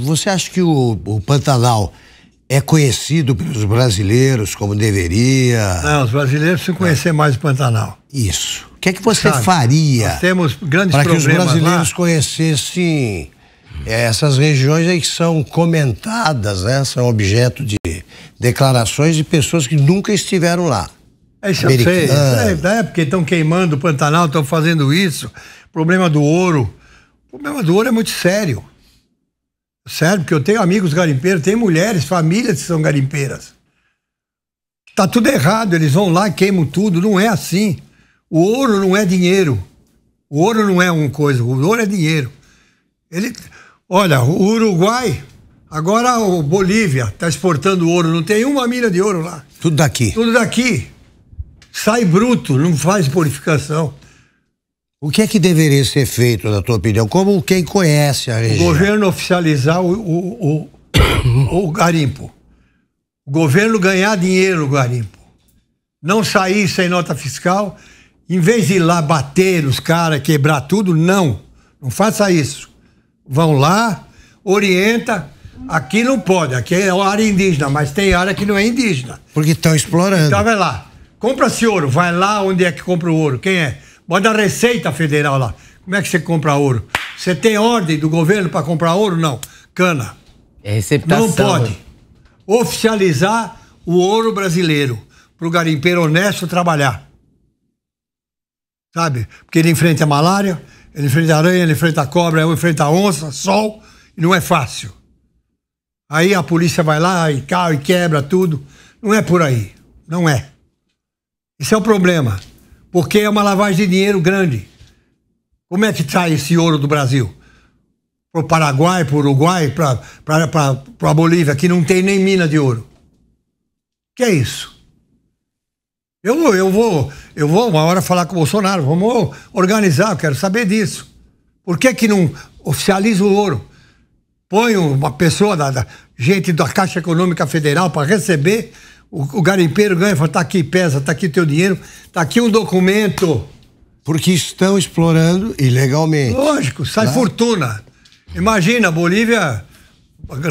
Você acha que o, o, Pantanal é conhecido pelos brasileiros como deveria? Não, os brasileiros precisam conhecer é. mais o Pantanal. Isso. O que é que você Sabe, faria? temos grandes para que os brasileiros lá. conhecessem é, essas regiões aí que são comentadas, né? São objeto de declarações de pessoas que nunca estiveram lá. É isso é, é, porque estão queimando o Pantanal, estão fazendo isso. Problema do ouro. O problema do ouro é muito sério. Sério, porque eu tenho amigos garimpeiros, tenho mulheres, famílias que são garimpeiras. Tá tudo errado, eles vão lá, queimam tudo, não é assim. O ouro não é dinheiro. O ouro não é uma coisa, o ouro é dinheiro. Ele, olha, o Uruguai, agora o Bolívia está exportando ouro, não tem uma mina de ouro lá. Tudo daqui. Tudo daqui. Sai bruto, não faz purificação. O que é que deveria ser feito, na tua opinião? Como quem conhece a região? O governo oficializar o, o, o, o garimpo. O governo ganhar dinheiro no garimpo. Não sair sem nota fiscal. Em vez de ir lá bater os caras, quebrar tudo, não. Não faça isso. Vão lá, orienta, Aqui não pode, aqui é área indígena, mas tem área que não é indígena. Porque estão explorando. Então vai lá. Compra-se ouro, vai lá onde é que compra o ouro. Quem é? Manda a Receita Federal lá. Como é que você compra ouro? Você tem ordem do governo para comprar ouro? Não. Cana. É receptação. Não pode. Né? Oficializar o ouro brasileiro para o garimpeiro honesto trabalhar. Sabe? Porque ele enfrenta a malária, ele enfrenta a aranha, ele enfrenta a cobra, ele enfrenta a onça, sol, e não é fácil. Aí a polícia vai lá e cai e quebra tudo. Não é por aí. Não é. Esse é o problema porque é uma lavagem de dinheiro grande. Como é que sai tá esse ouro do Brasil? Para o Paraguai, para o Uruguai, para a Bolívia, que não tem nem mina de ouro. Que é isso? Eu, eu vou eu vou uma hora falar com o Bolsonaro, vamos organizar, eu quero saber disso. Por que, que não oficializa o ouro? Põe uma pessoa, da, da gente da Caixa Econômica Federal para receber o, o garimpeiro ganha, fala, tá aqui, pesa, tá aqui teu dinheiro, tá aqui um documento. Porque estão explorando ilegalmente. Lógico, sai fortuna. Imagina, a Bolívia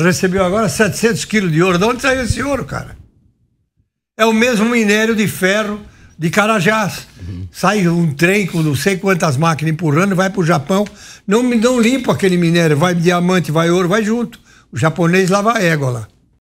recebeu agora 700 quilos de ouro. De onde saiu esse ouro, cara? É o mesmo minério de ferro de Carajás. Uhum. Sai um trem com não sei quantas máquinas empurrando, vai para o Japão. Não, não limpa aquele minério, vai diamante, vai ouro, vai junto. O japonês lava a égua lá.